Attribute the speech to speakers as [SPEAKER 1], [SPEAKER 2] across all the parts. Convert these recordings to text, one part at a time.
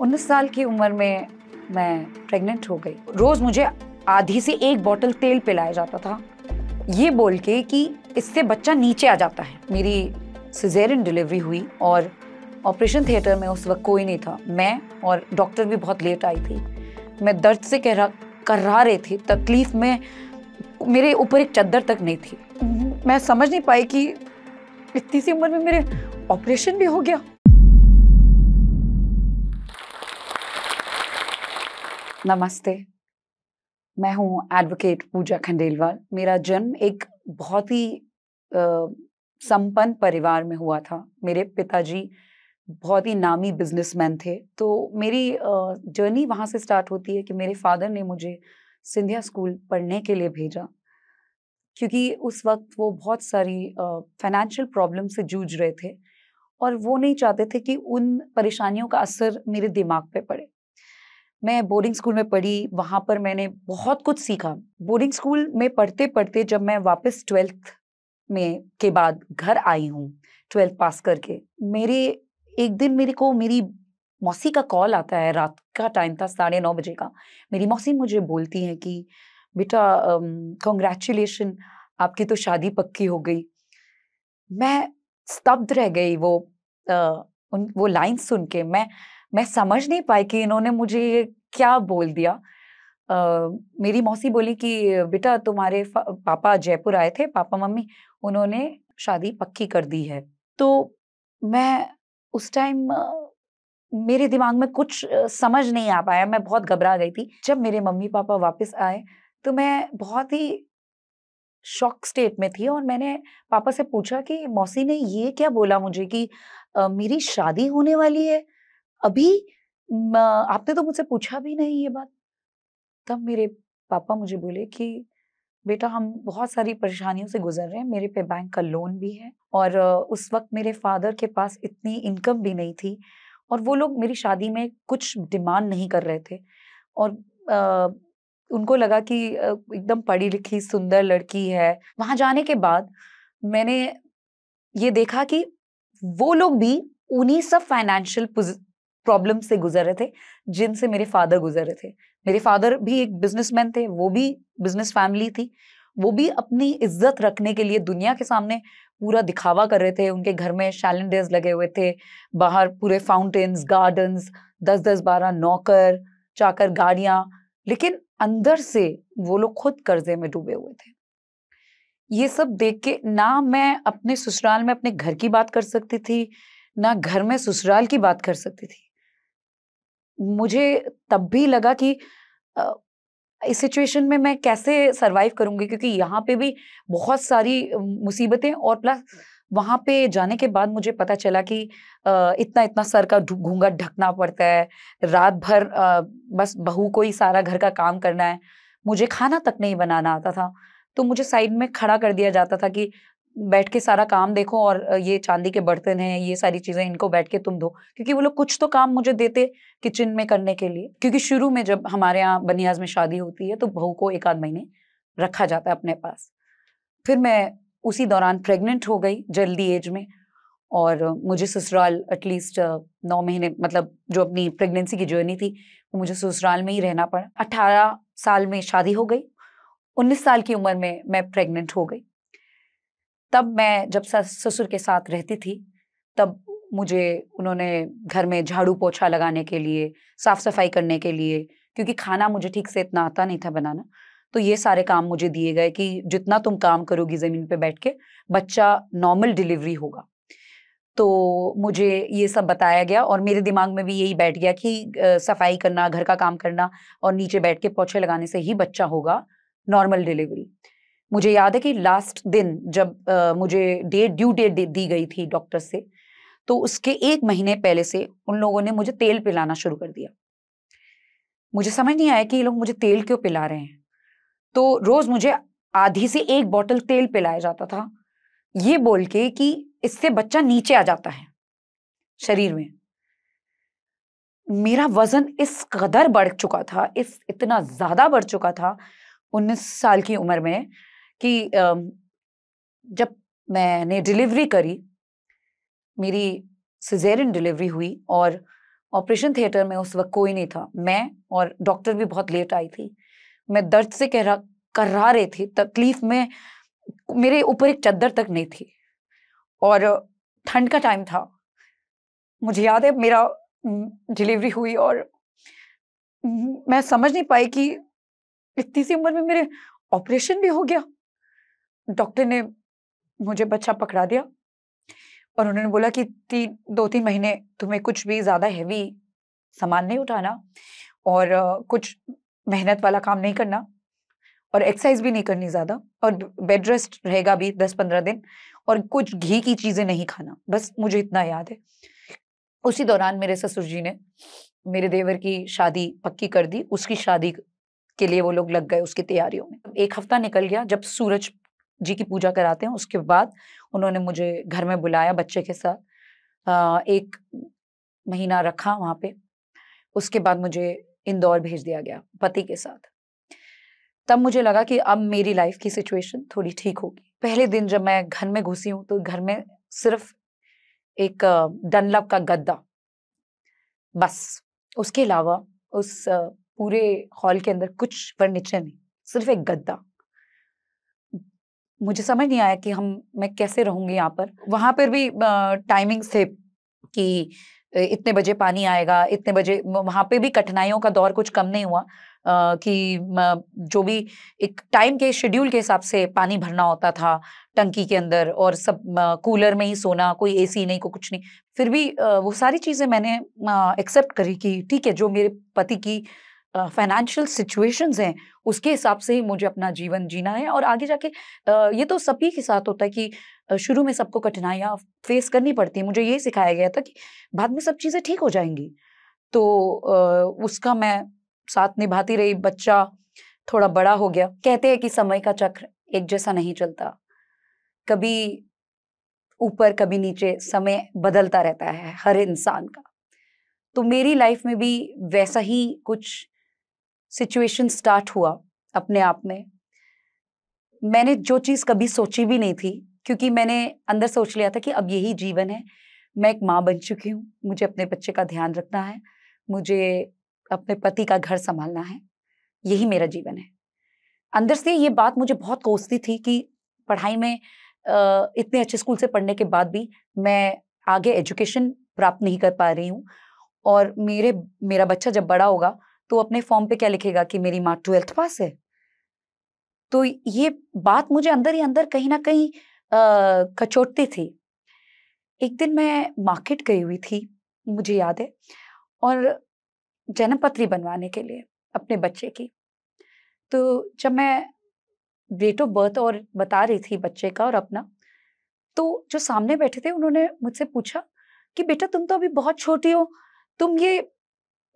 [SPEAKER 1] उन्नीस साल की उम्र में मैं प्रेग्नेंट हो गई रोज़ मुझे आधी से एक बॉटल तेल पिलाया जाता था ये बोल के कि इससे बच्चा नीचे आ जाता है मेरी सिजेरियन डिलीवरी हुई और ऑपरेशन थिएटर में उस वक्त कोई नहीं था मैं और डॉक्टर भी बहुत लेट आई थी मैं दर्द से कह रहा करहा रही थी तकलीफ में मेरे ऊपर एक चद्दर तक नहीं थी मैं समझ नहीं पाई कि इतनी सी उम्र में मेरे ऑपरेशन भी हो गया नमस्ते मैं हूं एडवोकेट पूजा खंडेलवाल मेरा जन्म एक बहुत ही संपन्न परिवार में हुआ था मेरे पिताजी बहुत ही नामी बिजनेसमैन थे तो मेरी जर्नी वहाँ से स्टार्ट होती है कि मेरे फादर ने मुझे सिंधिया स्कूल पढ़ने के लिए भेजा क्योंकि उस वक्त वो बहुत सारी फाइनेंशियल प्रॉब्लम से जूझ रहे थे और वो नहीं चाहते थे कि उन परेशानियों का असर मेरे दिमाग पे पड़े मैं बोर्डिंग स्कूल में पढ़ी वहाँ पर मैंने बहुत कुछ सीखा बोर्डिंग स्कूल में पढ़ते पढ़ते जब मैं वापस ट्वेल्थ में के बाद घर आई हूँ ट्वेल्थ पास करके मेरे एक दिन मेरे को मेरी मौसी का कॉल आता है रात का टाइम था साढ़े नौ बजे का मेरी मौसी मुझे बोलती है कि बेटा कॉन्ग्रेचुलेशन आपकी तो शादी पक्की हो गई मैं स्तब्ध रह गई वो आ, उन वो लाइन सुन के मैं मैं समझ नहीं पाई कि इन्होंने मुझे ये क्या बोल दिया Uh, मेरी मौसी बोली कि बेटा तुम्हारे पापा जयपुर आए थे पापा मम्मी उन्होंने शादी पक्की कर दी है तो मैं उस टाइम मेरे दिमाग में कुछ समझ नहीं आ पाया मैं बहुत घबरा गई थी जब मेरे मम्मी पापा वापस आए तो मैं बहुत ही शॉक स्टेट में थी और मैंने पापा से पूछा कि मौसी ने ये क्या बोला मुझे कि मेरी शादी होने वाली है अभी आपने तो मुझसे पूछा भी नहीं ये बात तब मेरे पापा मुझे बोले कि बेटा हम बहुत सारी परेशानियों से गुजर रहे हैं मेरे पे बैंक का लोन भी है और उस वक्त मेरे फादर के पास इतनी इनकम भी नहीं थी और वो लोग मेरी शादी में कुछ डिमांड नहीं कर रहे थे और आ, उनको लगा कि एकदम पढ़ी लिखी सुंदर लड़की है वहाँ जाने के बाद मैंने ये देखा कि वो लोग भी उन्हीं सब फाइनेंशियल प्रॉब्लम से गुजर रहे थे जिनसे मेरे फादर गुजर रहे थे मेरे फादर भी एक बिजनेसमैन थे वो भी बिजनेस फैमिली थी वो भी अपनी इज्जत रखने के लिए दुनिया के सामने पूरा दिखावा कर रहे थे उनके घर में शैलेंडर्स लगे हुए थे बाहर पूरे फाउंटेन्स गार्डन्स दस दस बारह नौकर चाकर गाड़िया लेकिन अंदर से वो लोग खुद कर्जे में डूबे हुए थे ये सब देख के ना मैं अपने ससुराल में अपने घर की बात कर सकती थी ना घर में ससुराल की बात कर सकती थी मुझे तब भी लगा कि इस सिचुएशन में मैं कैसे सरवाइव करूंगी क्योंकि यहाँ पे भी बहुत सारी मुसीबतें और प्लस वहाँ पे जाने के बाद मुझे पता चला कि इतना इतना सर का घूंघट ढकना पड़ता है रात भर बस बहू को ही सारा घर का काम करना है मुझे खाना तक नहीं बनाना आता था तो मुझे साइड में खड़ा कर दिया जाता था कि बैठ के सारा काम देखो और ये चांदी के बर्तन हैं ये सारी चीज़ें इनको बैठ के तुम दो क्योंकि वो लोग कुछ तो काम मुझे देते किचन में करने के लिए क्योंकि शुरू में जब हमारे यहाँ बनियाज में शादी होती है तो बहू को एक आध महीने रखा जाता है अपने पास फिर मैं उसी दौरान प्रेग्नेंट हो गई जल्दी एज में और मुझे ससुराल एटलीस्ट नौ महीने मतलब जो अपनी प्रेगनेंसी की जर्नी थी वो मुझे ससुराल में ही रहना पड़ा अट्ठारह साल में शादी हो गई उन्नीस साल की उम्र में मैं प्रेग्नेंट हो गई तब मैं जब ससुर के साथ रहती थी तब मुझे उन्होंने घर में झाड़ू पोछा लगाने के लिए साफ सफाई करने के लिए क्योंकि खाना मुझे ठीक से इतना आता नहीं था बनाना तो ये सारे काम मुझे दिए गए कि जितना तुम काम करोगी ज़मीन पे बैठ के बच्चा नॉर्मल डिलीवरी होगा तो मुझे ये सब बताया गया और मेरे दिमाग में भी यही बैठ गया कि सफाई करना घर का काम करना और नीचे बैठ के पोछे लगाने से ही बच्चा होगा नॉर्मल डिलीवरी मुझे याद है कि लास्ट दिन जब आ, मुझे डेट ड्यू डेट दी गई थी डॉक्टर से तो उसके एक महीने पहले से उन लोगों ने मुझे तेल पिलाना शुरू कर दिया मुझे समझ नहीं आया कि ये लोग मुझे तेल क्यों पिला रहे हैं तो रोज मुझे आधी से एक बॉटल तेल पिलाया जाता था ये बोल के कि इससे बच्चा नीचे आ जाता है शरीर में मेरा वजन इस कदर बढ़ चुका था इस इतना ज्यादा बढ़ चुका था उन्नीस साल की उम्र में कि जब मैंने डिलीवरी करी मेरी सिजेरियन डिलीवरी हुई और ऑपरेशन थिएटर में उस वक्त कोई नहीं था मैं और डॉक्टर भी बहुत लेट आई थी मैं दर्द से कह रहा रहा रही थी तकलीफ में मेरे ऊपर एक चद्दर तक नहीं थी और ठंड का टाइम था मुझे याद है मेरा डिलीवरी हुई और मैं समझ नहीं पाई कि इतनी सी उम्र में मेरे ऑपरेशन भी हो गया डॉक्टर ने मुझे बच्चा पकड़ा दिया और उन्होंने बोला कि तीन दो तीन महीने तुम्हें कुछ भी ज़्यादा हैवी सामान नहीं उठाना और कुछ मेहनत वाला काम नहीं करना और एक्सरसाइज भी नहीं करनी ज़्यादा और बेड रेस्ट रहेगा भी दस पंद्रह दिन और कुछ घी की चीज़ें नहीं खाना बस मुझे इतना याद है उसी दौरान मेरे ससुर जी ने मेरे देवर की शादी पक्की कर दी उसकी शादी के लिए वो लोग लग गए उसकी तैयारियों में एक हफ्ता निकल गया जब सूरज जी की पूजा कराते हैं उसके बाद उन्होंने मुझे घर में बुलाया बच्चे के साथ एक महीना रखा वहाँ पे उसके बाद मुझे इंदौर भेज दिया गया पति के साथ तब मुझे लगा कि अब मेरी लाइफ की सिचुएशन थोड़ी ठीक होगी पहले दिन जब मैं घर में घुसी हूँ तो घर में सिर्फ एक डनलप का गद्दा बस उसके अलावा उस पूरे हॉल के अंदर कुछ फर्नीचर नहीं सिर्फ एक गद्दा मुझे समझ नहीं आया कि हम मैं कैसे रहूंगी यहाँ पर वहां पर भी टाइमिंग्स थे कि इतने बजे पानी आएगा इतने बजे वहाँ पे भी कठिनाइयों का दौर कुछ कम नहीं हुआ आ, कि जो भी एक टाइम के शेड्यूल के हिसाब से पानी भरना होता था टंकी के अंदर और सब आ, कूलर में ही सोना कोई एसी नहीं को कुछ नहीं फिर भी आ, वो सारी चीज़ें मैंने एक्सेप्ट करी कि ठीक है जो मेरे पति की फाइनेंशियल सिचुएशंस हैं उसके हिसाब से ही मुझे अपना जीवन जीना है और आगे जाके ये तो सभी के साथ होता है कि शुरू में सबको कठिनाइयाँ फेस करनी पड़ती है मुझे ये सिखाया गया था कि बाद में सब चीज़ें ठीक हो जाएंगी तो उसका मैं साथ निभाती रही बच्चा थोड़ा बड़ा हो गया कहते हैं कि समय का चक्र एक जैसा नहीं चलता कभी ऊपर कभी नीचे समय बदलता रहता है हर इंसान का तो मेरी लाइफ में भी वैसा ही कुछ सिचुएशन स्टार्ट हुआ अपने आप में मैंने जो चीज़ कभी सोची भी नहीं थी क्योंकि मैंने अंदर सोच लिया था कि अब यही जीवन है मैं एक माँ बन चुकी हूँ मुझे अपने बच्चे का ध्यान रखना है मुझे अपने पति का घर संभालना है यही मेरा जीवन है अंदर से ये बात मुझे बहुत कोसती थी कि पढ़ाई में इतने अच्छे स्कूल से पढ़ने के बाद भी मैं आगे एजुकेशन प्राप्त नहीं कर पा रही हूँ और मेरे मेरा बच्चा जब बड़ा होगा तो अपने फॉर्म पे क्या लिखेगा कि मेरी माँ ट्वेल्थ पास है तो ये बात मुझे अंदर ही अंदर कहीं ना कहीं कचोटती थी एक दिन मैं मार्केट गई हुई थी मुझे याद है और जन्म पत्री बनवाने के लिए अपने बच्चे की तो जब मैं डेट ऑफ बर्थ और बता रही थी बच्चे का और अपना तो जो सामने बैठे थे उन्होंने मुझसे पूछा कि बेटा तुम तो अभी बहुत छोटी हो तुम ये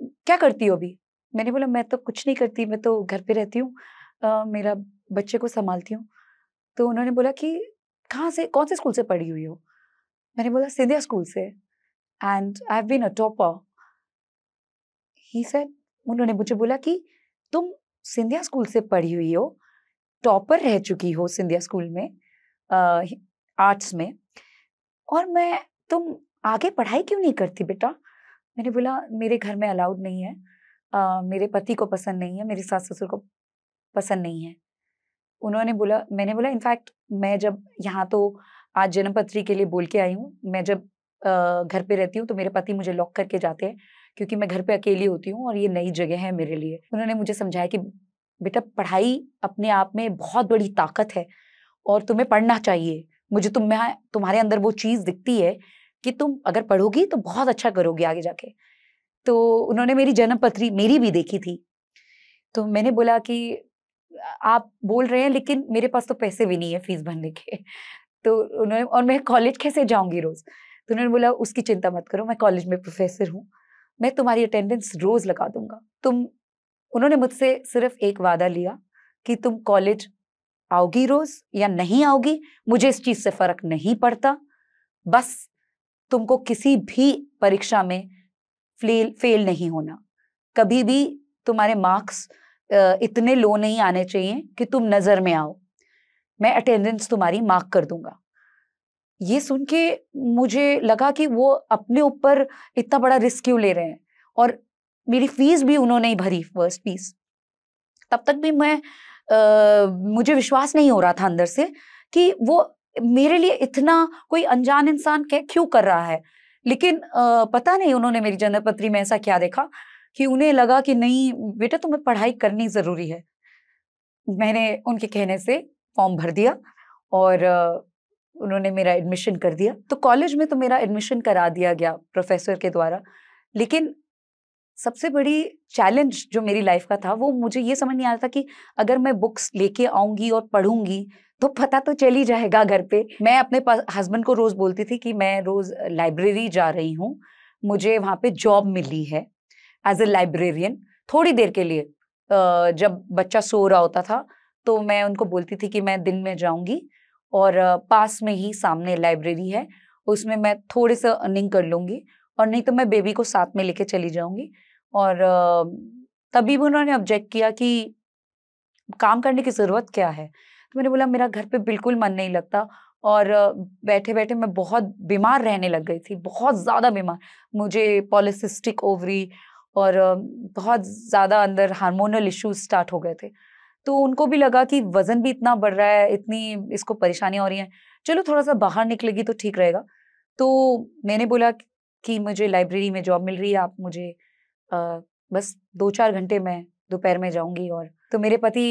[SPEAKER 1] क्या करती हो अभी मैंने बोला मैं तो कुछ नहीं करती मैं तो घर पे रहती हूँ मेरा बच्चे को संभालती हूँ तो उन्होंने बोला कि कहाँ से कौन से स्कूल से पढ़ी हुई हो मैंने बोला सिंधिया स्कूल से and I have been a topper ही सर उन्होंने मुझे बोला कि तुम सिंधिया स्कूल से पढ़ी हुई हो टॉपर रह चुकी हो सिंधिया स्कूल में आर्ट्स में और मैं तुम आगे पढ़ाई क्यों नहीं करती बेटा मैंने बोला मेरे घर में अलाउड नहीं है आ, मेरे पति को पसंद नहीं है मेरे सास ससुर को पसंद नहीं है उन्होंने बोला मैंने बोला इनफैक्ट मैं जब यहाँ तो आज जन्मपत्री के लिए बोल के आई हूँ मैं जब आ, घर पे रहती हूँ तो मेरे पति मुझे लॉक करके जाते हैं क्योंकि मैं घर पे अकेली होती हूँ और ये नई जगह है मेरे लिए उन्होंने मुझे समझाया कि बेटा पढ़ाई अपने आप में बहुत बड़ी ताकत है और तुम्हें पढ़ना चाहिए मुझे तुम तुम्हारे अंदर वो चीज़ दिखती है कि तुम अगर पढ़ोगी तो बहुत अच्छा करोगी आगे जाके तो उन्होंने मेरी जन्म पत्री मेरी भी देखी थी तो मैंने बोला कि आप बोल रहे हैं लेकिन मेरे पास तो पैसे भी नहीं है फीस भरने के तो उन्होंने और मैं कॉलेज कैसे जाऊंगी रोज़ तो उन्होंने बोला उसकी चिंता मत करो मैं कॉलेज में प्रोफेसर हूँ मैं तुम्हारी अटेंडेंस रोज़ लगा दूंगा तुम उन्होंने मुझसे सिर्फ एक वादा लिया कि तुम कॉलेज आओगी रोज़ या नहीं आओगी मुझे इस चीज़ से फ़र्क नहीं पड़ता बस तुमको किसी भी परीक्षा में फेल फेल नहीं होना कभी भी तुम्हारे मार्क्स इतने लो नहीं आने चाहिए कि तुम नज़र में आओ मैं अटेंडेंस तुम्हारी मार्क कर दूंगा ये सुन के मुझे लगा कि वो अपने ऊपर इतना बड़ा रिस्क क्यों ले रहे हैं और मेरी फीस भी उन्होंने ही भरी फर्स्ट फीस तब तक भी मैं आ, मुझे विश्वास नहीं हो रहा था अंदर से कि वो मेरे लिए इतना कोई अनजान इंसान क्या क्यों कर रहा है लेकिन पता नहीं उन्होंने मेरी जन्मपत्री में ऐसा क्या देखा कि उन्हें लगा कि नहीं बेटा तुम्हें पढ़ाई करनी ज़रूरी है मैंने उनके कहने से फॉर्म भर दिया और उन्होंने मेरा एडमिशन कर दिया तो कॉलेज में तो मेरा एडमिशन करा दिया गया प्रोफेसर के द्वारा लेकिन सबसे बड़ी चैलेंज जो मेरी लाइफ का था वो मुझे ये समझ नहीं आ रहा था कि अगर मैं बुक्स लेके आऊंगी और पढ़ूंगी तो पता तो चल ही जाएगा घर पे मैं अपने हस्बैंड को रोज़ बोलती थी कि मैं रोज़ लाइब्रेरी जा रही हूँ मुझे वहाँ पे जॉब मिली है एज ए लाइब्रेरियन थोड़ी देर के लिए जब बच्चा सो रहा होता था तो मैं उनको बोलती थी कि मैं दिन में जाऊँगी और पास में ही सामने लाइब्रेरी है उसमें मैं थोड़े से अर्निंग कर लूँगी और नहीं तो मैं बेबी को साथ में लेके चली जाऊँगी और तभी भी उन्होंने ऑब्जेक्ट किया कि काम करने की ज़रूरत क्या है तो मैंने बोला मेरा घर पे बिल्कुल मन नहीं लगता और बैठे बैठे मैं बहुत बीमार रहने लग गई थी बहुत ज़्यादा बीमार मुझे पॉलिसिस्टिक ओवरी और बहुत ज़्यादा अंदर हार्मोनल इश्यूज स्टार्ट हो गए थे तो उनको भी लगा कि वज़न भी इतना बढ़ रहा है इतनी इसको परेशानियाँ हो रही हैं चलो थोड़ा सा बाहर निकलेगी तो ठीक रहेगा तो मैंने बोला कि मुझे लाइब्रेरी में जॉब मिल रही है आप मुझे आ, बस दो चार घंटे में दोपहर में जाऊंगी और तो मेरे पति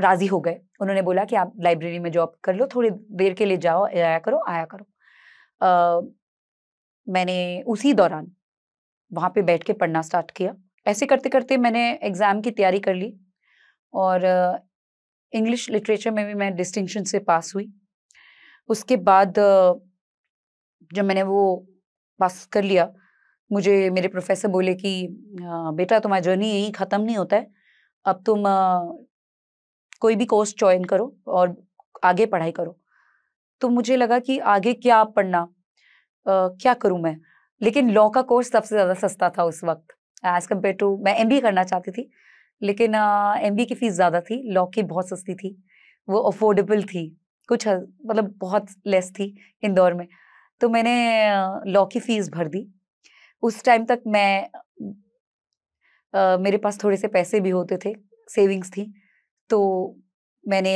[SPEAKER 1] राजी हो गए उन्होंने बोला कि आप लाइब्रेरी में जॉब कर लो थोड़ी देर के लिए जाओ आया करो आया करो आ, मैंने उसी दौरान वहाँ पे बैठ के पढ़ना स्टार्ट किया ऐसे करते करते मैंने एग्ज़ाम की तैयारी कर ली और इंग्लिश लिटरेचर में भी मैं डिस्टिंक्शन से पास हुई उसके बाद जब मैंने वो पास कर लिया मुझे मेरे प्रोफेसर बोले कि बेटा तुम्हारा जर्नी यहीं ख़त्म नहीं होता है अब तुम कोई भी कोर्स ज्वाइन करो और आगे पढ़ाई करो तो मुझे लगा कि आगे क्या पढ़ना आ, क्या करूँ मैं लेकिन लॉ का कोर्स सबसे ज़्यादा सस्ता था उस वक्त एज़ कम्पेयर टू मैं एम करना चाहती थी लेकिन एम uh, की फ़ीस ज़्यादा थी लॉ की बहुत सस्ती थी वो अफोर्डेबल थी कुछ मतलब बहुत लेस थी इंदौर में तो मैंने लॉ की फ़ीस भर दी उस टाइम तक मैं uh, मेरे पास थोड़े से पैसे भी होते थे सेविंग्स थी तो मैंने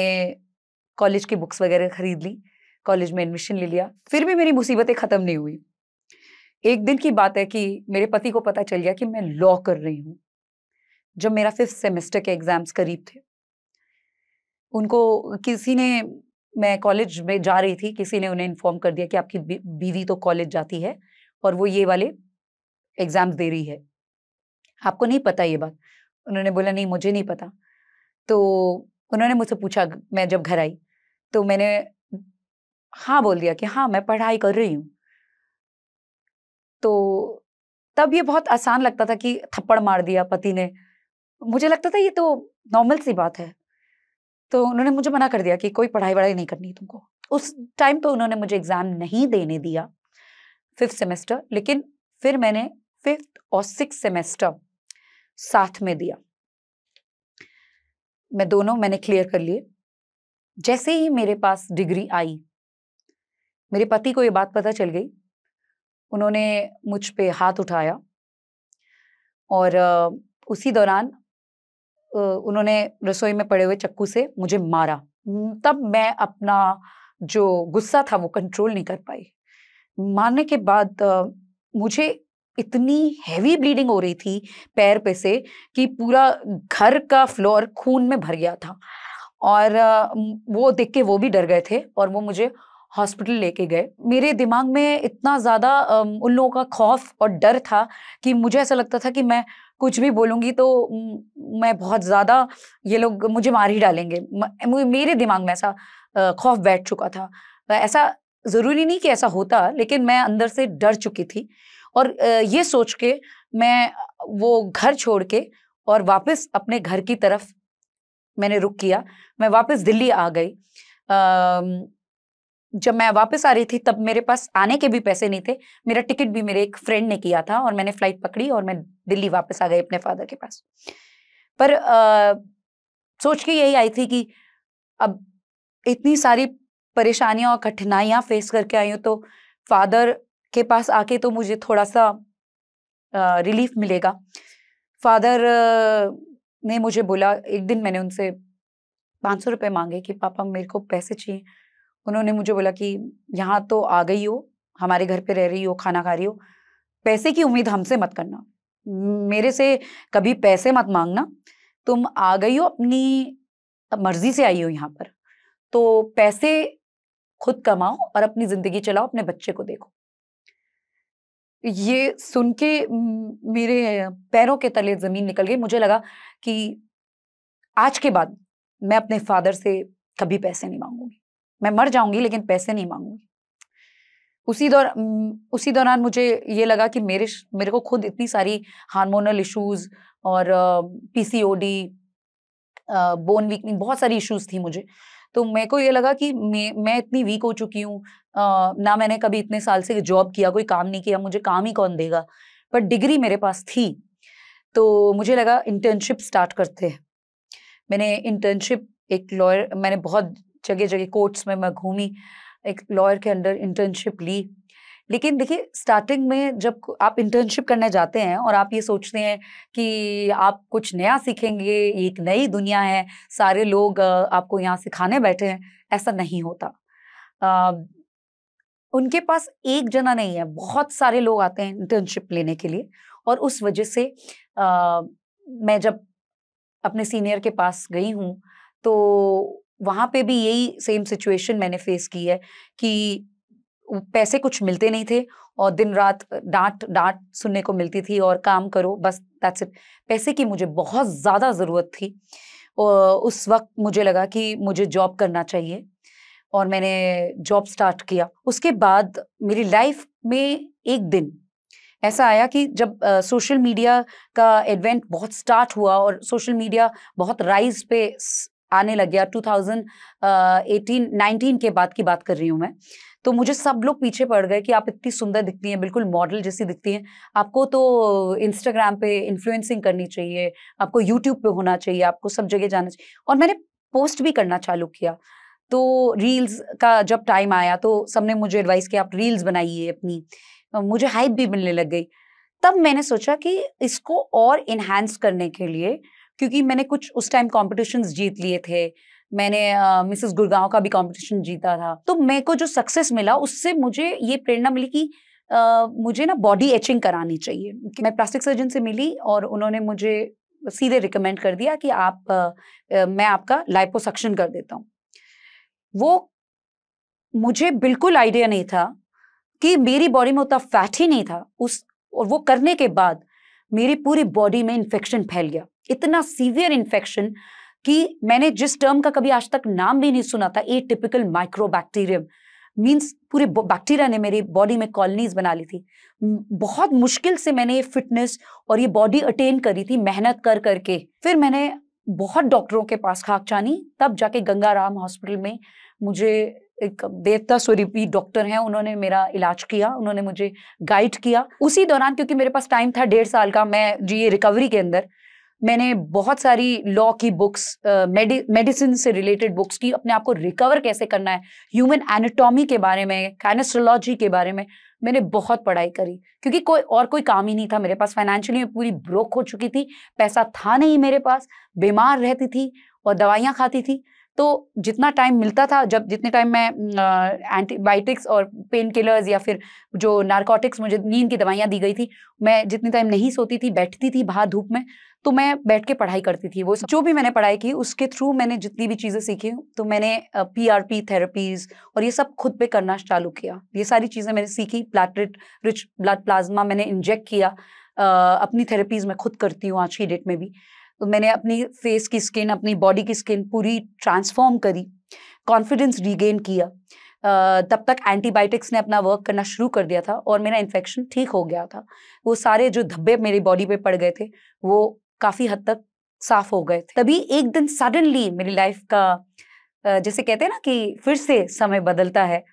[SPEAKER 1] कॉलेज की बुक्स वगैरह खरीद ली कॉलेज में एडमिशन ले लिया फिर भी मेरी मुसीबतें ख़त्म नहीं हुई एक दिन की बात है कि मेरे पति को पता चल गया कि मैं लॉ कर रही हूँ जब मेरा फिफ्थ सेमेस्टर के एग्ज़ाम्स करीब थे उनको किसी ने मैं कॉलेज में जा रही थी किसी ने उन्हें इन्फॉर्म कर दिया कि आपकी बीवी तो कॉलेज जाती है और वो ये वाले एग्ज़ाम्स दे रही है आपको नहीं पता ये बात उन्होंने बोला नहीं मुझे नहीं पता तो उन्होंने मुझसे पूछा मैं जब घर आई तो मैंने हाँ बोल दिया कि हाँ मैं पढ़ाई कर रही हूँ तो तब ये बहुत आसान लगता था कि थप्पड़ मार दिया पति ने मुझे लगता था ये तो नॉर्मल सी बात है तो उन्होंने मुझे मना कर दिया कि कोई पढ़ाई वढ़ाई नहीं करनी तुमको उस टाइम तो उन्होंने मुझे एग्ज़ाम नहीं देने दिया फिफ्थ सेमेस्टर लेकिन फिर मैंने फिफ्थ और सिक्स सेमेस्टर साथ में दिया मैं दोनों मैंने क्लियर कर लिए जैसे ही मेरे पास डिग्री आई मेरे पति को ये बात पता चल गई उन्होंने मुझ पे हाथ उठाया और उसी दौरान उन्होंने रसोई में पड़े हुए चक्कू से मुझे मारा तब मैं अपना जो गुस्सा था वो कंट्रोल नहीं कर पाई मारने के बाद मुझे इतनी हैवी ब्लीडिंग हो रही थी पैर पे से कि पूरा घर का फ्लोर खून में भर गया था और वो देख के वो भी डर गए थे और वो मुझे हॉस्पिटल लेके गए मेरे दिमाग में इतना ज़्यादा उन लोगों का खौफ और डर था कि मुझे ऐसा लगता था कि मैं कुछ भी बोलूँगी तो मैं बहुत ज़्यादा ये लोग मुझे मार ही डालेंगे मेरे दिमाग में ऐसा खौफ बैठ चुका था ऐसा ज़रूरी नहीं कि ऐसा होता लेकिन मैं अंदर से डर चुकी थी और ये सोच के मैं वो घर छोड़ के और वापस अपने घर की तरफ मैंने रुक किया मैं वापस दिल्ली आ गई जब मैं वापस आ रही थी तब मेरे पास आने के भी पैसे नहीं थे मेरा टिकट भी मेरे एक फ्रेंड ने किया था और मैंने फ्लाइट पकड़ी और मैं दिल्ली वापस आ गई अपने फादर के पास पर आ, सोच के यही आई थी कि अब इतनी सारी परेशानियां और कठिनाइयां फेस करके आई हूँ तो फादर के पास आके तो मुझे थोड़ा सा रिलीफ मिलेगा फादर ने मुझे बोला एक दिन मैंने उनसे पाँच सौ रुपये मांगे कि पापा मेरे को पैसे चाहिए उन्होंने मुझे बोला कि यहाँ तो आ गई हो हमारे घर पे रह रही हो खाना खा रही हो पैसे की उम्मीद हमसे मत करना मेरे से कभी पैसे मत मांगना तुम आ गई हो अपनी मर्जी से आई हो यहाँ पर तो पैसे खुद कमाओ और अपनी ज़िंदगी चलाओ अपने बच्चे को देखो ये सुन के मेरे पैरों के तले जमीन निकल गई मुझे लगा कि आज के बाद मैं अपने फादर से कभी पैसे नहीं मांगूंगी मैं मर जाऊंगी लेकिन पैसे नहीं मांगूंगी उसी दौर उसी दौरान मुझे ये लगा कि मेरे मेरे को खुद इतनी सारी हार्मोनल इश्यूज और पीसीओडी बोन वीकनिंग बहुत सारी इश्यूज थी मुझे तो मेरे को ये लगा कि मैं मैं इतनी वीक हो चुकी हूँ ना मैंने कभी इतने साल से जॉब किया कोई काम नहीं किया मुझे काम ही कौन देगा पर डिग्री मेरे पास थी तो मुझे लगा इंटर्नशिप स्टार्ट करते हैं मैंने इंटर्नशिप एक लॉयर मैंने बहुत जगह जगह कोर्ट्स में मैं घूमी एक लॉयर के अंडर इंटर्नशिप ली लेकिन देखिए स्टार्टिंग में जब आप इंटर्नशिप करने जाते हैं और आप ये सोचते हैं कि आप कुछ नया सीखेंगे एक नई दुनिया है सारे लोग आपको यहाँ सिखाने बैठे हैं ऐसा नहीं होता आ, उनके पास एक जना नहीं है बहुत सारे लोग आते हैं इंटर्नशिप लेने के लिए और उस वजह से आ, मैं जब अपने सीनियर के पास गई हूँ तो वहाँ पे भी यही सेम सिचुएशन मैंने फेस की है कि पैसे कुछ मिलते नहीं थे और दिन रात डांट डांट सुनने को मिलती थी और काम करो बस दैट्स इट पैसे की मुझे बहुत ज़्यादा ज़रूरत थी उस वक्त मुझे लगा कि मुझे जॉब करना चाहिए और मैंने जॉब स्टार्ट किया उसके बाद मेरी लाइफ में एक दिन ऐसा आया कि जब सोशल मीडिया का एडवेंट बहुत स्टार्ट हुआ और सोशल मीडिया बहुत राइज पे आने लग गया 2018 19 के बाद की बात कर रही हूँ मैं तो मुझे सब लोग पीछे पड़ गए कि आप इतनी सुंदर दिखती हैं बिल्कुल मॉडल जैसी दिखती हैं आपको तो इंस्टाग्राम पे इन्फ्लुएंसिंग करनी चाहिए आपको यूट्यूब पे होना चाहिए आपको सब जगह जाना चाहिए और मैंने पोस्ट भी करना चालू किया तो रील्स का जब टाइम आया तो सबने मुझे एडवाइस किया आप रील्स बनाइए अपनी मुझे हाइप भी मिलने लग गई तब मैंने सोचा कि इसको और इन्हांस करने के लिए क्योंकि मैंने कुछ उस टाइम कॉम्पिटिशन जीत लिए थे मैंने मिसेस uh, गुड़गांव का भी कंपटीशन जीता था तो मेरे को जो सक्सेस मिला उससे मुझे ये प्रेरणा मिली कि uh, मुझे ना बॉडी एचिंग करानी चाहिए मैं प्लास्टिक सर्जन से मिली और उन्होंने मुझे सीधे रिकमेंड कर दिया कि आप uh, मैं आपका लाइपोसक्शन कर देता हूँ वो मुझे बिल्कुल आइडिया नहीं था कि मेरी बॉडी में उतना फैट ही नहीं था उस और वो करने के बाद मेरी पूरी बॉडी में इन्फेक्शन फैल गया इतना सीवियर इन्फेक्शन कि मैंने जिस टर्म का कभी आज तक नाम भी नहीं सुना था a typical micro bacterium means पूरे बैक्टीरिया ने मेरी बॉडी में कॉलोनीज बना ली थी बहुत मुश्किल से मैंने ये फिटनेस और ये बॉडी अटेन करी थी मेहनत कर करके फिर मैंने बहुत डॉक्टरों के पास खाक चानी तब जाके गंगाराम हॉस्पिटल में मुझे एक देवता स्वरूपी डॉक्टर हैं उन्होंने मेरा इलाज किया उन्होंने मुझे गाइड किया उसी दौरान क्योंकि मेरे पास टाइम था डेढ़ साल का मैं जी रिकवरी के अंदर मैंने बहुत सारी लॉ की बुक्स मेडिसिन से रिलेटेड बुक्स की अपने आप को रिकवर कैसे करना है ह्यूमन एनाटॉमी के बारे में कैनेस्ट्रोलॉजी के बारे में मैंने बहुत पढ़ाई करी क्योंकि कोई और कोई काम ही नहीं था मेरे पास फाइनेंशियली मैं पूरी ब्रोक हो चुकी थी पैसा था नहीं मेरे पास बीमार रहती थी और दवाइयाँ खाती थी तो जितना टाइम मिलता था जब जितने टाइम मैं एंटीबायोटिक्स और पेन किलर्स या फिर जो नारकोटिक्स मुझे नींद की दवाइयाँ दी गई थी मैं जितने टाइम नहीं सोती थी बैठती थी बाहर धूप में तो मैं बैठ के पढ़ाई करती थी वो जो भी मैंने पढ़ाई की उसके थ्रू मैंने जितनी भी चीज़ें सीखी तो मैंने पी आर पी थेरेपीज और ये सब खुद पे करना चालू किया ये सारी चीज़ें मैंने सीखी प्लाटलेट रिच ब्लड प्लाज्मा मैंने इंजेक्ट किया अपनी थेरेपीज मैं खुद करती हूँ आज की डेट में भी तो मैंने अपनी फेस की स्किन अपनी बॉडी की स्किन पूरी ट्रांसफॉर्म करी कॉन्फिडेंस रीगेन किया तब तक एंटीबायोटिक्स ने अपना वर्क करना शुरू कर दिया था और मेरा इन्फेक्शन ठीक हो गया था वो सारे जो धब्बे मेरी बॉडी पे पड़ गए थे वो काफ़ी हद तक साफ हो गए थे तभी एक दिन सडनली मेरी लाइफ का जैसे कहते हैं ना कि फिर से समय बदलता है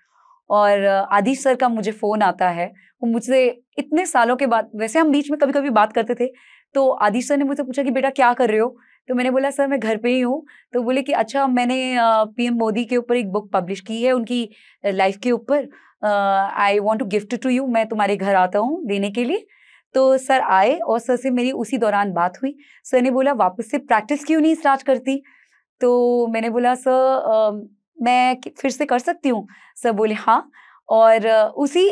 [SPEAKER 1] और आदिश सर का मुझे फ़ोन आता है वो मुझसे इतने सालों के बाद वैसे हम बीच में कभी कभी बात करते थे तो आदिश सर ने मुझसे पूछा कि बेटा क्या कर रहे हो तो मैंने बोला सर मैं घर पे ही हूँ तो बोले कि अच्छा मैंने पीएम मोदी के ऊपर एक बुक पब्लिश की है उनकी लाइफ के ऊपर I want to gift to you मैं तुम्हारे घर आता हूँ देने के लिए तो सर आए और सर से मेरी उसी दौरान बात हुई सर ने बोला वापस से प्रैक्टिस क्यों नहीं स्टार्ट करती तो मैंने बोला सर मैं फिर से कर सकती हूँ सर बोले हाँ और उसी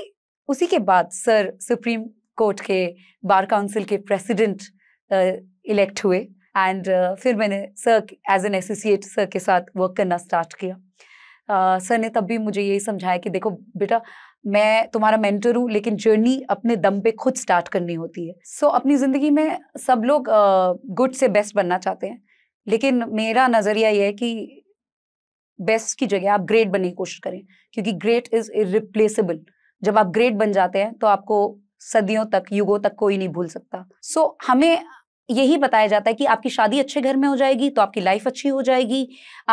[SPEAKER 1] उसी के बाद सर सुप्रीम कोर्ट के बार काउंसिल के प्रेसिडेंट इलेक्ट हुए एंड फिर मैंने sir as an associate sir के साथ वर्क करना स्टार्ट किया सर ने तब भी मुझे यही समझाया कि देखो बेटा मैं तुम्हारा मेंटर हूँ लेकिन जर्नी अपने दम पे खुद स्टार्ट करनी होती है सो so, अपनी ज़िंदगी में सब लोग गुड से बेस्ट बनना चाहते हैं लेकिन मेरा नज़रिया यह है कि बेस्ट की जगह आप ग्रेट बनने की कोशिश करें क्योंकि ग्रेट इज़ इ जब आप ग्रेट बन जाते हैं तो आपको सदियों तक युगों तक कोई नहीं भूल सकता सो so, हमें यही बताया जाता है कि आपकी शादी अच्छे घर में हो जाएगी तो आपकी लाइफ अच्छी हो जाएगी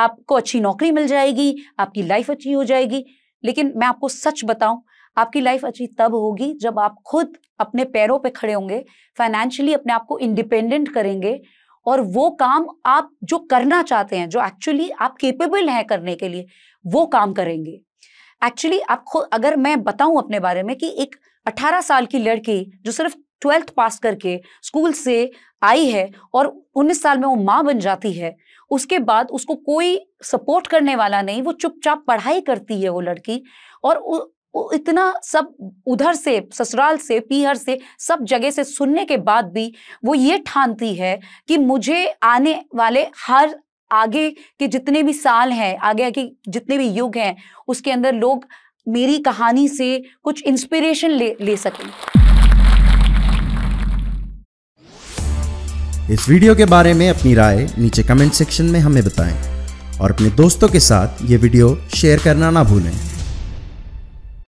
[SPEAKER 1] आपको अच्छी नौकरी मिल जाएगी आपकी लाइफ अच्छी हो जाएगी लेकिन मैं आपको सच बताऊं आपकी लाइफ अच्छी तब होगी जब आप खुद अपने पैरों पे खड़े होंगे फाइनेंशियली अपने आप को इंडिपेंडेंट करेंगे और वो काम आप जो करना चाहते हैं जो एक्चुअली आप केपेबल हैं करने के लिए वो काम करेंगे एक्चुअली आप खुद अगर मैं बताऊं अपने बारे में कि एक 18 साल की लड़की जो सिर्फ ट्वेल्थ पास करके स्कूल से आई है और 19 साल में वो माँ बन जाती है उसके बाद उसको कोई सपोर्ट करने वाला नहीं वो चुपचाप पढ़ाई करती है वो लड़की और उ, उ, इतना सब उधर से ससुराल से पीहर से सब जगह से सुनने के बाद भी वो ये ठानती है कि मुझे आने वाले हर आगे के जितने भी साल हैं आगे आगे जितने भी युग हैं उसके अंदर लोग मेरी कहानी से कुछ इंस्पिरेशन ले ले सके इस वीडियो के बारे में अपनी राय नीचे कमेंट सेक्शन में हमें बताएं और अपने दोस्तों के साथ ये वीडियो शेयर करना ना भूलें